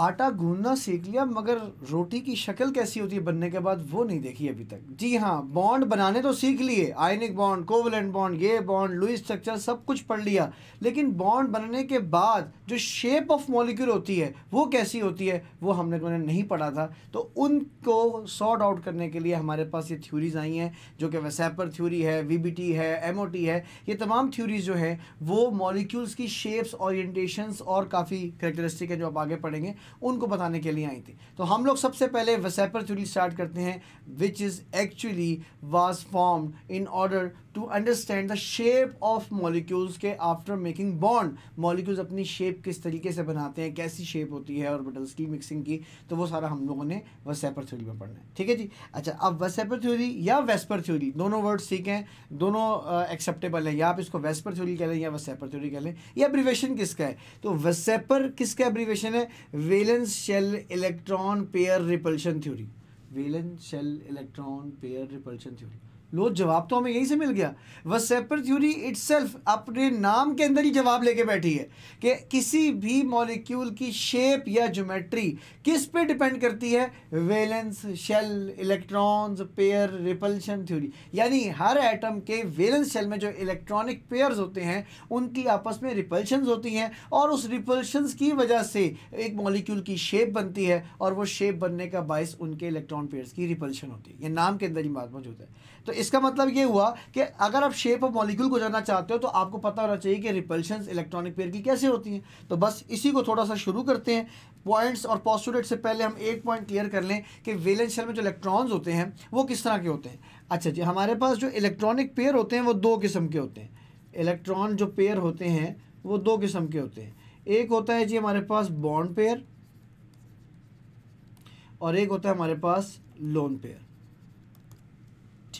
आटा गूंदना सीख लिया मगर रोटी की शक्ल कैसी होती है बनने के बाद वो नहीं देखी अभी तक जी हाँ बॉन्ड बनाने तो सीख लिए आयनिक बॉन्ड कोवलेंट बॉन्ड ये बॉन्ड लुई स्ट्रक्चर सब कुछ पढ़ लिया लेकिन बॉन्ड बनने के बाद जो शेप ऑफ मॉलिक्यूल होती है वो कैसी होती है वो हमने मैंने तो नहीं पढ़ा था तो उनको सॉर्ट आउट करने के लिए हमारे पास ये थ्यूरीज आई हैं जो कि वैसेपर थ्यूरी है वी है एम है ये तमाम थ्यूरीज जो हैं वो मॉलिक्यूल्स की शेप्स ओरिएंटेशंस और काफ़ी करेक्टरिस्टिक हैं जो आप आगे पढ़ेंगे उनको बताने के लिए आई थी तो हम लोग सबसे पहले वसैपर थ्योरी स्टार्ट करते हैं which is actually was form in order to understand the shape of molecules के आफ्टर मेकिंग बॉन्ड मॉलिक्यूल्स अपनी शेप किस तरीके से बनाते हैं कैसी शेप होती है ऑर्बिटल्स की मिक्सिंग की तो वो सारा हम लोगों ने वसेपर थ्योरी में पढ़ना है ठीक है जी अच्छा अब वसेपर थ्योरी या वेस्पर थ्योरी दोनों वर्ड सीखें हैं दोनों एक्सेप्टेबल हैं या आप इसको वेस्पर थ्योरी कह लें या वसेपर थ्योरी कह लें या एब्रीवेशन किसका है तो वसेपर किसका अब्रीवेशन है valence shell electron pair repulsion theory valence shell electron pair repulsion theory लो जवाब तो हमें यहीं से मिल गया वह सेपर थ्योरी इट्स अपने नाम के अंदर ही जवाब लेके बैठी है कि किसी भी मॉलिक्यूल की शेप या ज्योमेट्री किस पे डिपेंड करती है valence shell electrons pair repulsion theory यानी हर एटम के वेलेंस शेल में जो इलेक्ट्रॉनिक पेयर्स होते हैं उनकी आपस में रिपल्शन होती हैं और उस रिपल्शंस की वजह से एक मॉलिक्यूल की शेप बनती है और वो शेप बनने का बायस उनके इलेक्ट्रॉन पेयर्स की रिपल्शन होती है ये नाम के अंदर ही बात मौजूद है तो इसका मतलब ये हुआ कि अगर आप शेप ऑफ मॉलिक्यूल को जानना चाहते हो तो आपको पता होना चाहिए कि रिपल्शन इलेक्ट्रॉनिक पेयर की कैसे होती हैं तो बस इसी को थोड़ा सा शुरू करते हैं पॉइंट्स और पॉस्टूडेट से पहले हम एक पॉइंट क्लियर कर लें कि वेलेंशियल में जो इलेक्ट्रॉन्स होते हैं वो किस तरह के होते हैं अच्छा जी हमारे पास जो इलेक्ट्रॉनिक पेयर होते हैं वो दो किस्म के होते हैं इलेक्ट्रॉन जो पेयर होते हैं वो दो किस्म के होते हैं एक होता है जी हमारे पास बॉन्ड पेयर और एक होता है हमारे पास लोन पेयर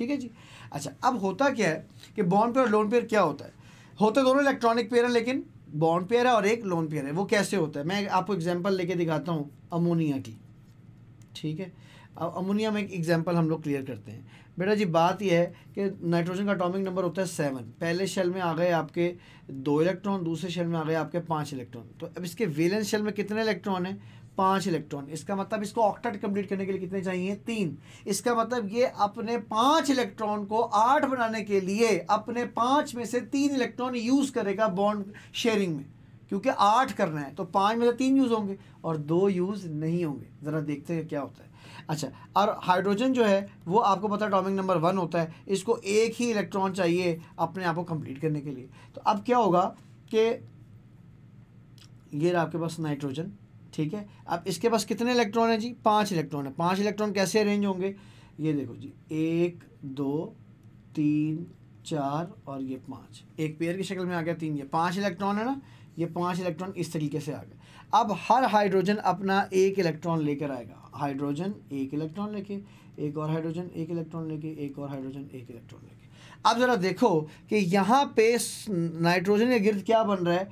ठीक है जी अच्छा अब होता क्या है कि बॉन्ड पेयर और लोन पेयर क्या होता है होता दोनों इलेक्ट्रॉनिक पेयर है लेकिन बॉन्ड पेयर है और एक लोन पेयर है वो कैसे होता है मैं आपको एग्जाम्पल लेके दिखाता हूँ अमोनिया की ठीक है अब अमोनिया में एक एग्जाम्पल हम लोग क्लियर करते हैं बेटा जी बात यह है कि नाइट्रोजन का अटोमिक नंबर होता है सेवन पहले शेल में आ गए आपके दो इलेक्ट्रॉन दूसरे शेल में आ गए आपके पाँच इलेक्ट्रॉन तो अब इसके वेलेंस शेल में कितने इलेक्ट्रॉन हैं पाँच इलेक्ट्रॉन इसका मतलब इसको ऑक्टेट कंप्लीट करने के लिए कितने चाहिए तीन इसका मतलब ये अपने पांच इलेक्ट्रॉन को आठ बनाने के लिए अपने पांच में से तीन इलेक्ट्रॉन यूज़ करेगा बॉन्ड शेयरिंग में क्योंकि आठ करना है तो पांच में से तीन यूज़ होंगे और दो यूज़ नहीं होंगे ज़रा देखते हैं क्या होता है अच्छा और हाइड्रोजन जो है वो आपको पता है टॉमिक नंबर वन होता है इसको एक ही इलेक्ट्रॉन चाहिए अपने आप को कंप्लीट करने के लिए तो अब क्या होगा कि ये आपके पास नाइट्रोजन ठीक है अब इसके पास कितने इलेक्ट्रॉन है जी पांच इलेक्ट्रॉन है पांच इलेक्ट्रॉन कैसे अरेंज होंगे ये देखो जी एक दो तीन चार और ये पांच एक पेयर की शक्ल में आ गया तीन ये पांच इलेक्ट्रॉन है ना ये पांच इलेक्ट्रॉन इस तरीके से आ गए अब हर हाइड्रोजन अपना एक इलेक्ट्रॉन लेकर आएगा हाइड्रोजन एक इलेक्ट्रॉन लेके एक और हाइड्रोजन एक इलेक्ट्रॉन लेके एक और हाइड्रोजन एक इलेक्ट्रॉन लेके अब ज़रा देखो कि यहाँ पे नाइट्रोजन के गिर्द क्या बन रहा है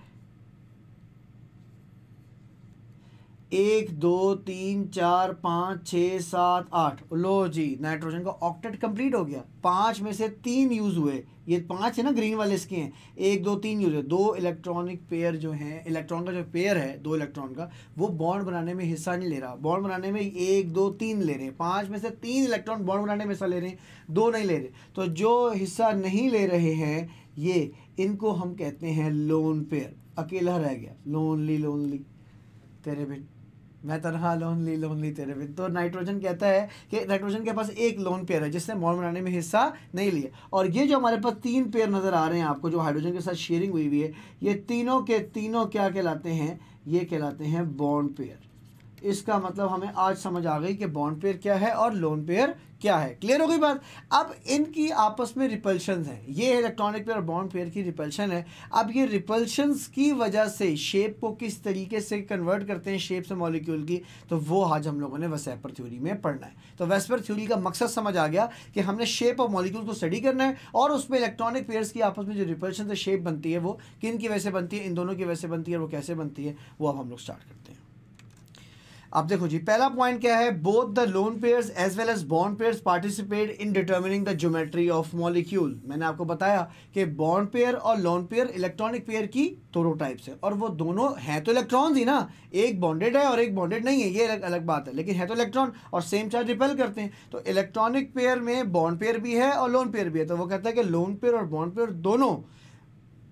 एक दो तीन चार पाँच छः सात आठ लो जी नाइट्रोजन का ऑक्टेट कंप्लीट हो गया पाँच में से तीन यूज़ हुए ये पाँच है ना ग्रीन वाले इसके हैं एक दो तीन यूज़ हुए दो इलेक्ट्रॉनिक पेयर जो हैं इलेक्ट्रॉन का जो पेयर है दो इलेक्ट्रॉन का वो बॉन्ड बनाने में हिस्सा नहीं ले रहा बॉन्ड बनाने में एक दो तीन ले रहे हैं पाँच में से तीन इलेक्ट्रॉन बॉन्ड बनाने में हिस्सा ले रहे हैं दो नहीं ले रहे तो जो हिस्सा नहीं ले रहे हैं ये इनको हम कहते हैं लोन पेयर अकेला रह गया लोनली लोनली तेरे बेटे मैं तनहा लोनली लोनली तेरे बिन तो नाइट्रोजन कहता है कि नाइट्रोजन के पास एक लोन पेयर है जिसने मॉल बनाने में हिस्सा नहीं लिया और ये जो हमारे पास तीन पेयर नज़र आ रहे हैं आपको जो हाइड्रोजन के साथ शेयरिंग हुई हुई है ये तीनों के तीनों क्या कहलाते हैं ये कहलाते हैं बॉन्ड पेयर इसका मतलब हमें आज समझ आ गई कि बॉन्ड पेयर क्या है और लोन पेयर क्या है क्लियर हो गई बात अब इनकी आपस में रिपल्शन है ये इलेक्ट्रॉनिक पेयर और बॉन्ड पेयर की रिपल्शन है अब ये रिपल्शन की वजह से शेप को किस तरीके से कन्वर्ट करते हैं शेप से मॉलिक्यूल की तो वो आज हम लोगों ने वेस्पर थ्योरी में पढ़ना है तो वेस्पर थ्योरी का मकसद समझ आ गया कि हमने शेप और मॉलिक्यूल को स्टडी करना है और उसमें इलेक्ट्रॉनिक पेयर्स की आपस में जो रिपल्शन से शेप बनती है वो किन की वजह से बनती है इन दोनों की वजह से बनती है और वो कैसे बनती है वो अब हम लोग स्टार्ट करते हैं अब देखो जी पहला पॉइंट क्या है both the lone pairs as well as bond pairs participate in determining the geometry of molecule मैंने आपको बताया कि बॉन्ड पेयर और लोन पेयर इलेक्ट्रॉनिक पेयर की दोनों टाइप्स है और वो दोनों हैं तो इलेक्ट्रॉन ही ना एक बॉन्डेड है और एक बॉन्डेड नहीं है ये अलग अलग बात है लेकिन है तो इलेक्ट्रॉन और सेम चार्ज रिपेल करते हैं तो इलेक्ट्रॉनिक पेयर में बॉन्ड पेयर भी है और लोन पेयर भी है तो वो कहता है कि लोन पेयर और बॉन्ड पेयर दोनों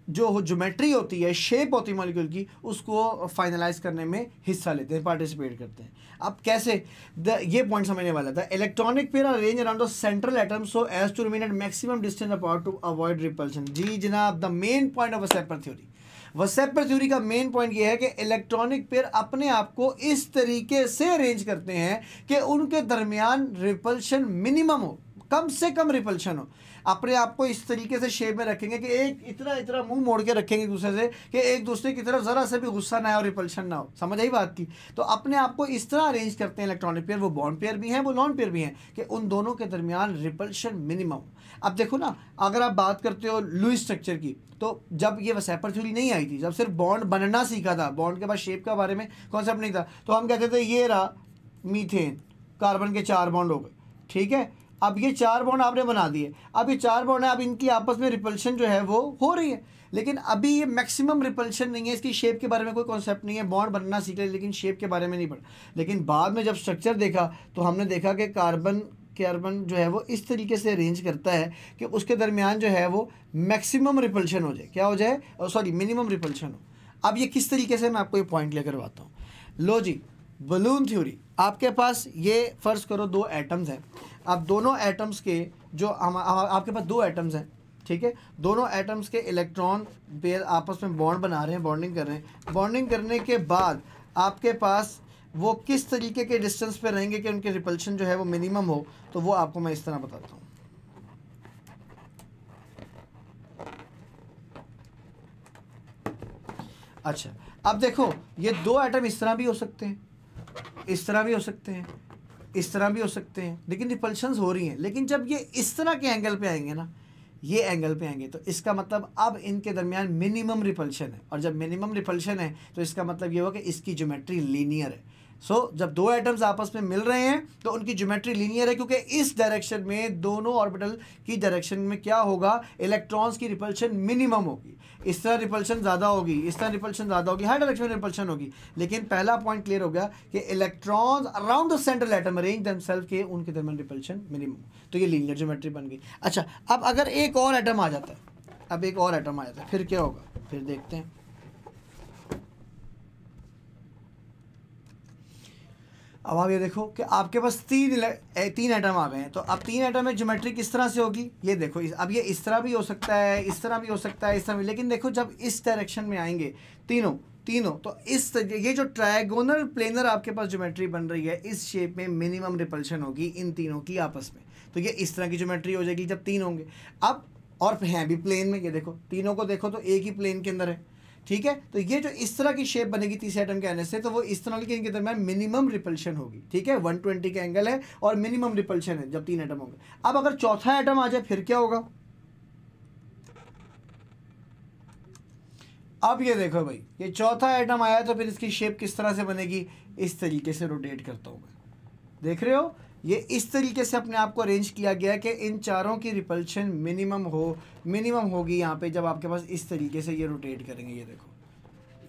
जो हो जोमेट्री होती है शेप होती है मॉलिक्यूल की उसको फाइनलाइज करने में हिस्सा लेते हैं पार्टिसिपेट करते हैं अब कैसे द ये पॉइंट समझने वाला था electronic pair arrange around the central atom so as to remain at maximum distance apart to avoid repulsion जी जनाब the main point of VSEPR theory VSEPR theory का मेन पॉइंट ये है कि इलेक्ट्रॉनिक पेयर अपने आप को इस तरीके से अरेंज करते हैं कि उनके दरमियान रिपल्शन मिनिमम हो कम से कम रिपल्शन हो अपने आप को इस तरीके से शेप में रखेंगे कि एक इतना इतना मुंह मोड़ के रखेंगे एक दूसरे से कि एक दूसरे की तरफ ज़रा से भी गुस्सा ना हो रिपल्शन ना हो समझ आई बात की तो अपने आप को इस तरह अरेंज करते हैं इलेक्ट्रॉनिक पेयर वो बॉन्ड पेयर भी हैं वो नॉन पेयर भी हैं कि उन दोनों के दरमियान रिपल्शन मिनिमम अब देखो ना अगर आप बात करते हो लुइस स्ट्रक्चर की तो जब ये वसैपर थ्यूरी नहीं आई थी जब सिर्फ बॉन्ड बनना सीखा था बॉन्ड के बाद शेप के बारे में कॉन्सेप्ट नहीं था तो हम कहते थे ये रहा मीथेन कार्बन के चार बॉन्ड हो गए ठीक है अब ये चार बॉन्ड आपने बना दिए अब ये चार बॉन्ड है अब इनकी आपस में रिपल्शन जो है वो हो रही है लेकिन अभी ये मैक्सिमम रिपल्शन नहीं है इसकी शेप के बारे में कोई कॉन्सेप्ट नहीं है बॉन्ड बनना सीख ले, लेकिन शेप के बारे में नहीं पढ़ा लेकिन बाद में जब स्ट्रक्चर देखा तो हमने देखा कि कार्बन कार्बन जो है वो इस तरीके से अरेंज करता है कि उसके दरमियान जो है वो मैक्सिमम रिपल्शन हो जाए क्या हो जाए सॉरी मिनिमम रिपल्शन हो अब ये किस तरीके से मैं आपको ये पॉइंट लेकर आता हूँ लो जी बलून थ्योरी आपके पास ये फ़र्ज़ करो दो एटम्स हैं आप दोनों एटम्स के जो हम आपके पास दो एटम्स हैं ठीक है दोनों एटम्स के इलेक्ट्रॉन पेयर आपस में बॉन्ड बना रहे हैं बॉन्डिंग कर रहे हैं बॉन्डिंग करने के बाद आपके पास वो किस तरीके के डिस्टेंस पे रहेंगे कि उनके रिपल्शन जो है वो मिनिमम हो तो वो आपको मैं इस तरह बताता हूँ अच्छा अब देखो ये दो एटम इस तरह भी हो सकते हैं इस तरह भी हो सकते हैं इस तरह भी हो सकते हैं लेकिन रिपल्शन हो रही हैं लेकिन जब ये इस तरह के एंगल पे आएंगे ना ये एंगल पे आएंगे तो इसका मतलब अब इनके दरमियान मिनिमम रिपल्शन है और जब मिनिमम रिपल्शन है तो इसका मतलब ये हुआ कि इसकी ज्योमेट्री लीनियर है सो so, जब दो एटम्स आपस में मिल रहे हैं तो उनकी ज्योमेट्री लीनियर है क्योंकि इस डायरेक्शन में दोनों ऑर्बिटल की डायरेक्शन में क्या होगा इलेक्ट्रॉन्स की रिपल्शन मिनिमम होगी इस तरह रिपल्शन ज़्यादा होगी इस तरह रिपल्शन ज़्यादा होगी हर डायरेक्शन में रिपल्शन होगी लेकिन पहला पॉइंट क्लियर हो गया कि electrons around the central atom arrange them के उनके दरमियान रिपल्शन मिनिमम तो ये लीनियर ज्योमेट्री बन गई अच्छा अब अगर एक और ऐटम आ जाता है अब एक और ऐटम आ जाता है फिर क्या होगा फिर देखते हैं अब आप ये देखो कि आपके पास तीन ए, तीन आइटम आ गए हैं तो अब तीन आइटम में ज्योमेट्री किस तरह से होगी ये देखो अब ये इस तरह भी हो सकता है इस तरह भी हो सकता है इस तरह भी लेकिन देखो जब इस डायरेक्शन में आएंगे तीनों तीनों तो इस ये जो ट्रायगोनल प्लेनर आपके पास ज्योमेट्री बन रही है इस शेप में मिनिमम रिपल्शन होगी इन तीनों की आपस में तो ये इस तरह की ज्योमेट्री हो जाएगी जब तीन होंगे अब और हैं भी प्लेन में ये देखो तीनों को देखो तो एक ही प्लेन के अंदर है ठीक है तो ये जो इस तरह की शेप बनेगी तीसरे एटम के आने से तो वो इस तरह की इनके दरमियान मिनिमम रिपल्शन होगी ठीक है 120 का एंगल है और मिनिमम रिपल्शन है जब तीन एटम होंगे अब अगर चौथा एटम आ जाए फिर क्या होगा अब ये देखो भाई ये चौथा एटम आया तो फिर इसकी शेप किस तरह से बनेगी इस तरीके से रोटेट करता हूँ मैं देख रहे हो ये इस तरीके से अपने आप को अरेंज किया गया है कि इन चारों की रिपल्शन मिनिमम हो मिनिमम होगी यहाँ पे जब आपके पास इस तरीके से ये रोटेट करेंगे ये देखो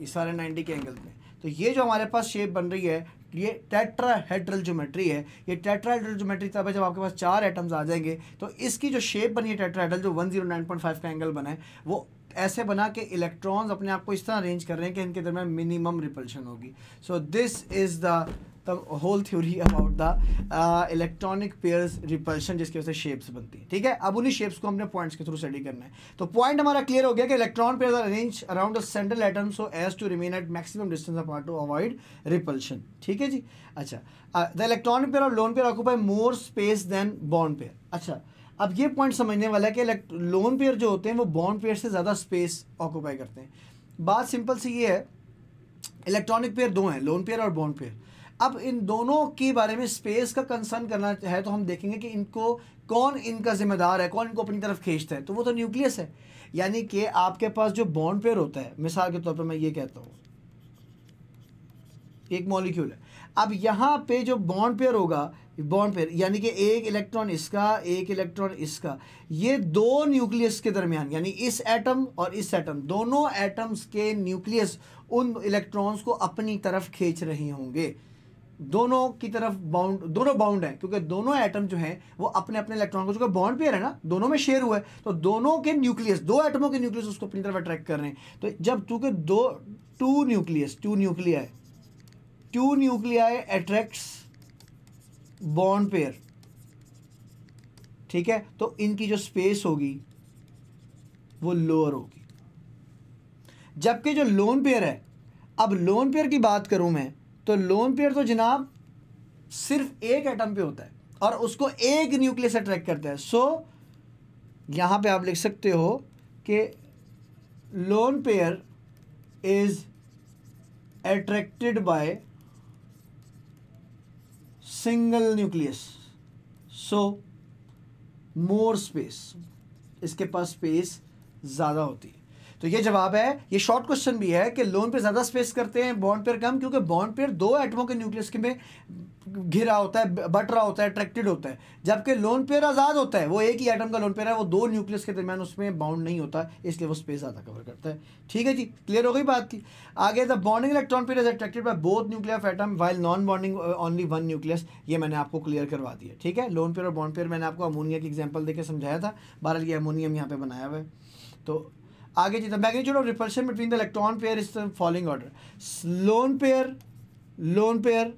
इस सारे 90 के एंगल में तो ये जो हमारे पास शेप बन रही है ये टेट्राहेड्रल ज्योमेट्री है ये टेट्राहेड्रल ज्योमेट्री तब है जब आपके पास चार एटम्स आ जाएंगे तो इसकी जो शेप बनी है टेट्राहेड्रल जो 109.5 का एंगल बना है वो ऐसे बना कि इलेक्ट्रॉन्स अपने आप को इस तरह अरेंज कर रहे हैं कि इनके दरमियान मिनिमम रिपल्शन होगी सो दिस इज़ द तब whole theory about the electronic pairs repulsion जिसकी वजह से शेप्स बनती है ठीक है अब उन्हीं शेप्स को हमने पॉइंट्स के थ्रू स्टडी करना है तो पॉइंट हमारा क्लियर हो गया कि electron pair arrange around the central atom so as to remain at maximum distance apart to avoid repulsion ठीक है जी अच्छा द इलेक्ट्रॉनिक पेयर और lone pair occupy more space than bond pair अच्छा अब ये पॉइंट समझने वाला है कि लोन पेयर जो होते हैं वो बॉन्ड पेयर से ज़्यादा स्पेस ऑक्यूपाई करते हैं बात सिंपल सी ये है इलेक्ट्रॉनिक पेयर दो हैं लोन पेयर और बॉन्ड पेयर अब इन दोनों के बारे में स्पेस का कंसर्न करना है तो हम देखेंगे कि इनको कौन इनका जिम्मेदार है कौन इनको अपनी तरफ खींचता है तो वो तो न्यूक्लियस है यानी कि आपके पास जो बॉन्ड पेयर होता है मिसाल के तौर पर मैं ये कहता हूँ एक मॉलिक्यूल है अब यहाँ पे जो बॉन्ड पेयर होगा बॉन्ड पेयर यानी कि एक इलेक्ट्रॉन इसका एक इलेक्ट्रॉन इसका ये दो न्यूक्लियस के दरमियान यानी इस एटम और इस एटम दोनों एटम्स के न्यूक्लियस उन इलेक्ट्रॉन्स को अपनी तरफ खींच रहे होंगे दोनों की तरफ बाउंड दोनों बाउंड है क्योंकि दोनों एटम जो है वो अपने अपने इलेक्ट्रॉन को जो बाउंड पेयर है ना दोनों में शेयर हुआ है तो दोनों के न्यूक्लियस दो एटमों के न्यूक्लियस उसको अपनी तरफ अट्रैक्ट कर रहे हैं तो जब चूंकि दो two nucleus two nuclei two nuclei attracts bond pair ठीक है तो इनकी जो स्पेस होगी वो लोअर होगी जबकि जो लोन पेयर है अब लोन पेयर की बात करूं मैं तो लोन पेयर तो जनाब सिर्फ एक एटम पे होता है और उसको एक न्यूक्लियस अट्रैक्ट करता है सो यहाँ पे आप लिख सकते हो कि lone pair is attracted by single nucleus so more space इसके पास स्पेस ज़्यादा होती है तो ये जवाब है ये शॉर्ट क्वेश्चन भी है कि लोन पे ज़्यादा स्पेस करते हैं बॉन्ड पेयर कम क्योंकि बॉन्ड पेयर दो एटमों के न्यूक्लियस के में घिरा होता है बट रहा होता है अट्रैक्टेड होता है जबकि लोन पेयर आज़ाद होता है वो एक ही एटम का लोन पेयर है वो दो न्यूक्लियस के दरमियान उसमें बाउंड नहीं होता इसलिए वो स्पेस ज़्यादा कवर करता है ठीक है जी क्लियर हो गई बात की आगे the bonding electron pair is attracted by both nuclear of atom while non bonding only one nucleus ये मैंने आपको क्लियर करवा दिया ठीक है लोन पेयर और बॉन्ड पेयर मैंने आपको अमोनिया की एग्जाम्पल देकर समझाया था बहरहाल ये अमोनियम यहाँ पर बनाया हुआ है तो आगे चलता magnitude of repulsion between the electron pair is following order lone pair lone pair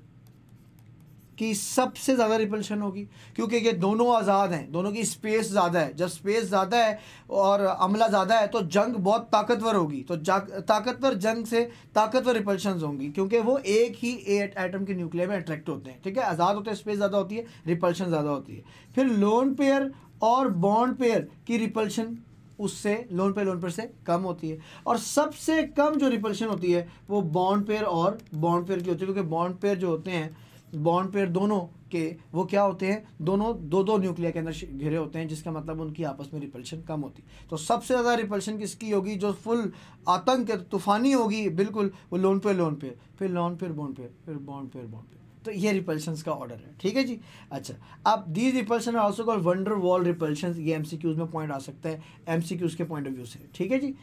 की सबसे ज़्यादा रिपल्शन होगी क्योंकि ये दोनों आज़ाद हैं दोनों की स्पेस ज़्यादा है जब स्पेस ज़्यादा है और अमला ज़्यादा है तो जंग बहुत ताकतवर होगी तो ताकतवर जंग से ताकतवर रिपल्शन होंगी क्योंकि वो एक ही एट एटम के न्यूक्लियर में अट्रैक्ट होते हैं ठीक है आज़ाद होते हैं स्पेस ज़्यादा होती है रिपल्शन ज़्यादा होती है फिर लोन पेयर और बॉन्ड पेयर की रिपल्शन उससे लोन पेयर लोन पेयर से कम होती है और सबसे कम जो रिपल्शन होती है वो बॉन्ड पेयर और बॉन्ड पेयर की होती है क्योंकि बॉन्ड पेयर जो होते हैं बॉन्ड पेयर दोनों के वो क्या होते हैं दोनों दो दो न्यूक्लियर के अंदर घिरे होते हैं जिसका मतलब उनकी आपस में रिपल्शन कम होती तो सबसे ज़्यादा रिपल्शन किसकी होगी जो फुल आतंक तूफानी होगी बिल्कुल वो लोन पेयर लोन पेयर फिर लोन पेयर बॉन्ड पेयर फिर बॉन्ड पेयर बॉन्ड पेयर तो ये रिपल्शन का ऑर्डर है ठीक है जी अच्छा अब these repulsion also call van der Waals repulsion ये एम सी क्यूज में पॉइंट आ सकता है एम सी क्यूज के पॉइंट ऑफ व्यू से ठीक है जी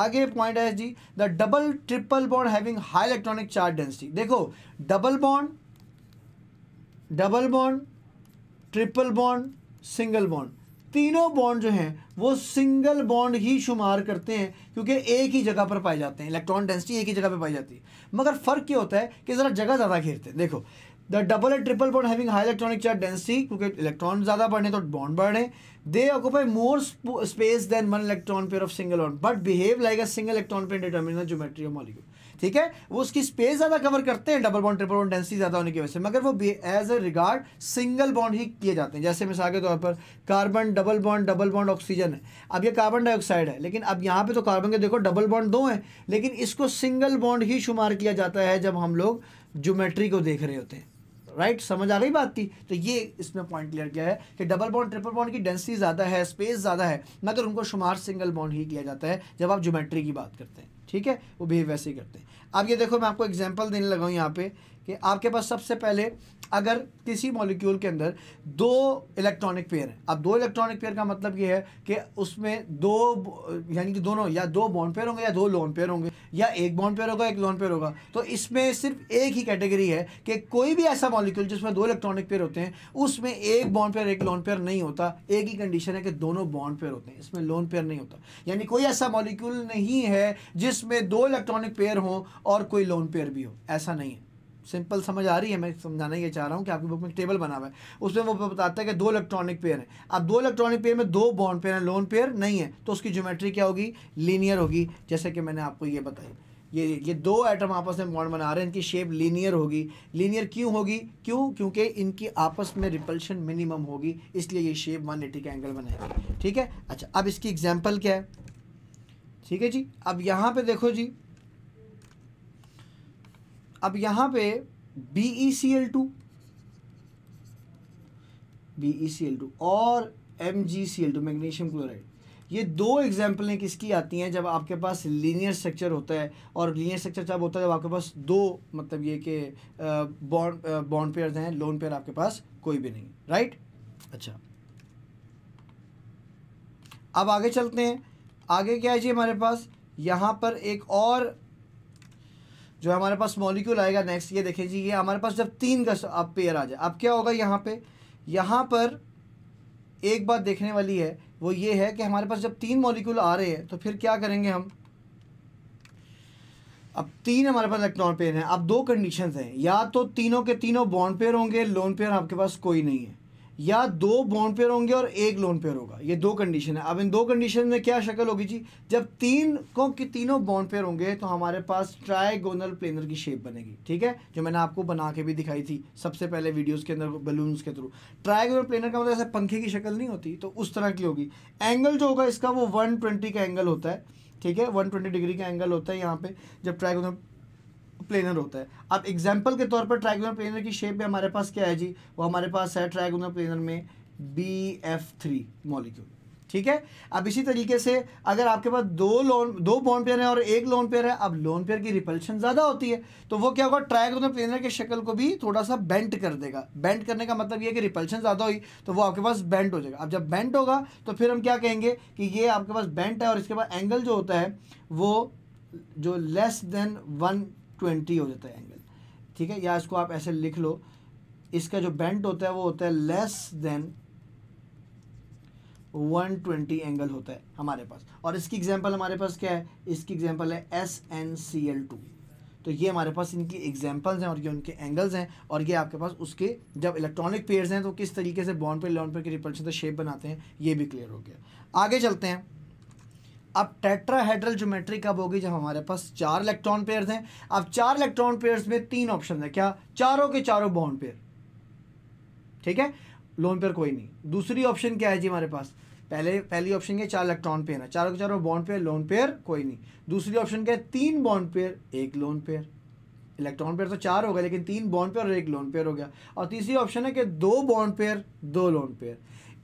आगे पॉइंट है जी the double triple bond having high electronic charge density देखो double bond double bond triple bond single bond तीनों बॉन्ड जो हैं वो सिंगल बॉन्ड ही शुमार करते हैं क्योंकि एक ही जगह पर पाए जाते हैं इलेक्ट्रॉन डेंसिटी एक ही जगह पर पाई जाती है मगर फ़र्क क्या होता है कि ज़रा जगह ज़्यादा घेरते हैं देखो the double and triple bond having high electronic charge density क्योंकि इलेक्ट्रॉन ज़्यादा बढ़े तो बॉन्ड बढ़े they occupy more space than one electron pair of single bond but behave like a single electron pair determining geometry of molecule ठीक है वो उसकी space ज़्यादा कवर करते हैं double bond triple bond density ज़्यादा होने की वजह से मगर वो as a regard single bond ही किए जाते हैं जैसे मिसाल के तौर पर carbon double bond double bond oxygen है अब ये कार्बन डाइऑक्साइड है लेकिन अब यहाँ पर तो कार्बन के देखो डबल बॉन्ड दो हैं लेकिन इसको सिंगल बॉन्ड ही शुमार किया जाता है जब हम लोग ज्योमेट्री को देख रहे होते हैं राइट right, समझ आ गई बात थी तो ये इसमें पॉइंट क्लियर किया है कि डबल बॉन्ड ट्रिपल बॉन्ड की डेंसिटी ज़्यादा है स्पेस ज़्यादा है मगर उनको शुमार सिंगल बॉन्ड ही किया जाता है जब आप ज्योमेट्री की बात करते हैं ठीक है वो बिहेव वैसे ही करते हैं अब ये देखो मैं आपको एग्जाम्पल देने लगाऊँ यहाँ पे कि आपके पास सबसे पहले अगर किसी मॉलिक्यूल के अंदर दो इलेक्ट्रॉनिक पेयर अब दो इलेक्ट्रॉनिक पेयर का मतलब ये है कि उसमें दो यानी कि दोनों या दो बॉन्ड पेयर होंगे या दो लोन पेयर होंगे या एक बॉन्ड पेयर होगा एक लोन पेयर होगा तो इसमें सिर्फ एक ही कैटेगरी है कि कोई भी ऐसा मॉलिक्यूल जिसमें दो इलेक्ट्रॉनिक पेयर होते हैं उसमें एक बॉन्ड पेयर एक लोन पेयर नहीं होता एक ही कंडीशन है कि दोनों बॉन्ड पेयर होते हैं इसमें लोन पेयर नहीं होता यानी कोई ऐसा मॉलिक्यूल नहीं है जिसमें दो इलेक्ट्रॉनिक पेयर हों और कोई लोन पेयर भी हो ऐसा नहीं है सिंपल समझ आ रही है मैं समझाना ये चाह रहा हूँ कि आपकी बुक में टेबल बना हुआ है उसमें वो बताता है कि दो इलेक्ट्रॉनिक पेयर हैं अब दो इलेक्ट्रॉनिक पेयर में दो बॉन्ड पेयर हैं लोन पेयर नहीं है तो उसकी ज्योमेट्री क्या होगी लीनियर होगी जैसे कि मैंने आपको ये बताई ये ये दो आइटम आपस में बॉन्ड बना रहे हैं इनकी शेप लीनियर होगी लीनियर क्यों होगी क्यों क्योंकि इनकी आपस में रिपल्शन मिनिमम होगी इसलिए ये शेप 180 का एंगल बनाएगी ठीक है अच्छा अब इसकी एग्जांपल क्या है ठीक है जी अब यहाँ पे देखो जी अब यहां पे B E C L two B E C L two और M G C L two magnesium chloride ये दो एग्जाम्पलें किसकी आती हैं जब आपके पास लीनियर स्ट्रक्चर होता है और लीनियर स्ट्रक्चर जब होता है जब आपके पास दो मतलब ये कि बॉन्ड बॉन्ड पेयर हैं लोन पेयर आपके पास कोई भी नहीं राइट अच्छा अब आगे चलते हैं आगे क्या है जी हमारे पास यहाँ पर एक और जो हमारे पास मॉलिक्यूल आएगा नेक्स्ट ये देखें जी ये हमारे पास जब तीन का आप पेयर आ जाए अब क्या होगा यहाँ पे यहाँ पर एक बात देखने वाली है वो ये है कि हमारे पास जब तीन मॉलिक्यूल आ रहे हैं तो फिर क्या करेंगे हम अब तीन हमारे पास इलेक्ट्रॉन पेयर हैं अब दो कंडीशन हैं या तो तीनों के तीनों बॉन्ड पेयर होंगे लोन पेयर आपके पास कोई नहीं है या दो बॉन्ड पेयर होंगे और एक लोन पेयर होगा ये दो कंडीशन है अब इन दो कंडीशन में क्या शक्ल होगी जी जब तीन को कि तीनों बॉन्ड पेयर होंगे तो हमारे पास ट्राइगोनल प्लेनर की शेप बनेगी ठीक है जो मैंने आपको बना के भी दिखाई थी सबसे पहले वीडियोज़ के अंदर बलून्स के थ्रू ट्राइगोनल प्लेनर का मतलब ऐसे पंखे की शक्ल नहीं होती तो उस तरह की होगी एंगल जो होगा इसका वो वन का एंगल होता है ठीक है वन डिग्री का एंगल होता है यहाँ पर जब ट्राइगोनल प्लेनर होता है अब एग्जाम्पल के तौर पर ट्राइगोनल प्लेनर की शेप में हमारे पास क्या है जी वो हमारे पास है ट्राइगोनल प्लेनर में बी एफ थ्री मॉलिक्यूल ठीक है अब इसी तरीके से अगर आपके पास दो लोन दो बॉन्ड पेयर है और एक लोन पेयर है अब लोन पेयर की रिपल्शन ज़्यादा होती है तो वो क्या होगा ट्राइगोनल प्लेनर के शक्ल को भी थोड़ा सा बेंट कर देगा बेंट करने का मतलब ये है कि रिपल्शन ज़्यादा हुई तो वो आपके पास बेंट हो जाएगा अब जब बेंट होगा तो फिर हम क्या कहेंगे कि ये आपके पास बेंट है और इसके बाद एंगल जो होता है वो जो लेस देन वन ट्वेंटी हो जाता है एंगल ठीक है या इसको आप ऐसे लिख लो इसका जो बेंट होता है वो होता है लेस देन 120 एंगल होता है हमारे पास और इसकी एग्जांपल हमारे पास क्या है इसकी एग्जांपल है S N C L two तो ये हमारे पास इनकी एग्जांपल्स हैं और ये उनके एंगल्स हैं और ये आपके पास उसके जब इलेक्ट्रॉनिक पेयर्स हैं तो किस तरीके से बॉन्ड पे लॉन्ड पे के रिपल्शन का शेप बनाते हैं ये भी क्लियर हो गया आगे चलते हैं अब टेट्राहेड्रल ज्योमेट्री कब होगी जब हमारे पास चार इलेक्ट्रॉन पेयर्स हैं अब चार इलेक्ट्रॉन पेयर्स में तीन ऑप्शन है क्या चारों के चारों बॉन्ड पेयर ठीक है लोन पेयर कोई नहीं दूसरी ऑप्शन क्या है जी हमारे पास पहले पहली ऑप्शन के चार इलेक्ट्रॉन पेयर है चारों के चारों बॉन्ड पेयर लोन पेयर कोई नहीं दूसरी ऑप्शन क्या है तीन बॉन्ड पेयर एक लोन पेयर इलेक्ट्रॉन पेयर तो चार हो गया लेकिन तीन बॉन्ड पेयर और एक लोन पेयर हो गया और तीसरी ऑप्शन है कि दो बॉन्ड पेयर दो लोन पेयर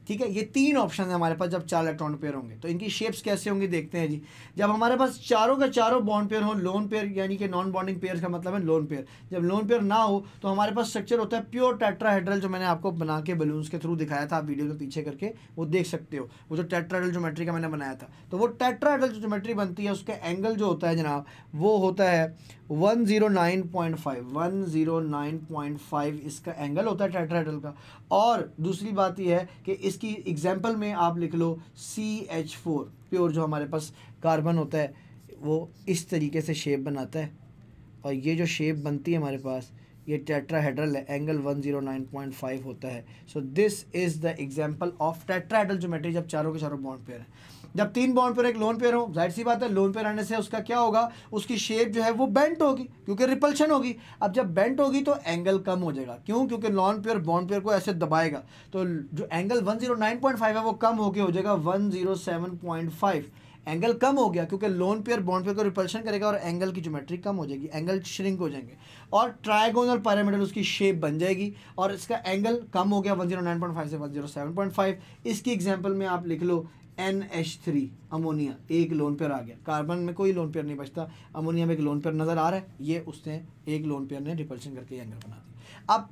ठीक है ये तीन ऑप्शन है हमारे पास जब चार इलेक्ट्रॉन पेयर होंगे तो इनकी शेप्स कैसे होंगी देखते हैं जी जब हमारे पास चारों का चारों बॉन्ड पेयर हो लोन पेयर यानी कि नॉन बॉन्डिंग पेयर का मतलब है लोन पेयर जब लोन पेयर ना हो तो हमारे पास स्ट्रक्चर होता है प्योर टेट्राहेड्रल जो मैंने आपको बना के बलून्स के थ्रू दिखाया था आप वीडियो के पीछे करके वो देख सकते हो वो जो टेट्राहेड्रल जोमेट्री का मैंने बनाया था तो वो टेट्राहेड्रल जोमेट्री बनती है उसका एंगल जो होता है जनाब वो होता है one zero nine point five one zero nine point five इसका एंगल होता है टेट्राहेड्रल का और दूसरी बात यह है कि इसकी एग्जाम्पल में आप लिख लो सी एच फोर प्योर जो हमारे पास कार्बन होता है वो इस तरीके से शेप बनाता है और ये जो शेप बनती है हमारे पास ये टेट्राहेड्रल है एंगल 109.5 होता है so this is the example of tetrahedral geometry जब चारों के चारों बॉन्ड पेयर हैं जब तीन बॉन्ड पेयर एक लोन पेयर हो जाहिर सी बात है लोन पेयर आने से उसका क्या होगा उसकी शेप जो है वो बेंट होगी क्योंकि रिपल्शन होगी अब जब बेंट होगी तो एंगल कम हो जाएगा क्यों क्योंकि लॉन पेयर बॉन्ड पेयर को ऐसे दबाएगा तो जो एंगल 109.5 है वो कम होकर हो जाएगा 107.5 एंगल कम हो गया क्योंकि लोन पेयर बॉन्ड पेयर को रिपल्शन करेगा और एंगल की ज्योमेट्री कम हो जाएगी एंगल श्रिंक हो जाएंगे और ट्राइगोनल पैरामीटर उसकी शेप बन जाएगी और इसका एंगल कम हो गया फाइव oh से वन फाइव इसकी एग्जांपल में आप लिख लो एन एच थ्री अमोनिया एक लोन पेयर आ गया कार्बन में कोई लोन पेयर नहीं बचता अमोनिया में एक लोन पेयर नज़र आ रहा है ये उसने एक लोन पेयर ने रिपल्शन करके एंगल बना दिया अब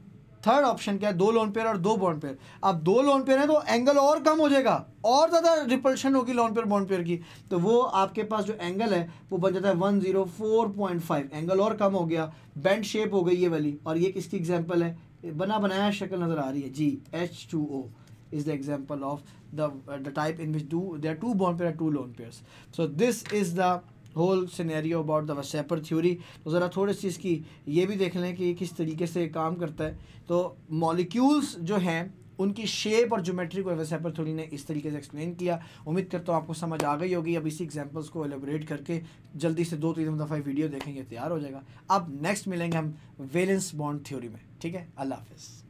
थर्ड ऑप्शन क्या है दो लोन पेयर और दो बॉन्ड पेयर अब दो लोन पेयर है तो एंगल और कम हो जाएगा और ज़्यादा रिपल्शन होगी लोन पेयर बॉन्ड पेयर की तो वो आपके पास जो एंगल है वो बन जाता है one zero four point five angle और कम हो गया बेंड शेप हो गई ये वाली और ये किसकी एग्जाम्पल है बना बनाया शक्ल नज़र आ रही है जी H two O is the example of the uh, the type in which do there are two bond pair and two lone pairs so this is the whole scenario about the VSEPR theory तो ज़रा थोड़ी सी इसकी ये भी देख लें कि ये किस तरीके से काम करता है तो मॉलिक्यूल्स जो हैं उनकी शेप और ज्योमेट्री को वैसेपर थोड़ी ने इस तरीके से एक्सप्लेन किया उम्मीद करता हूँ आपको समझ आ गई होगी अब इसी एग्जांपल्स को एलेबोरेट करके जल्दी से दो तीन दफ़ा वीडियो देखेंगे तैयार हो जाएगा अब नेक्स्ट मिलेंगे हम वेलेंस बॉन्ड थ्योरी में ठीक है अल्लाह हाफिज़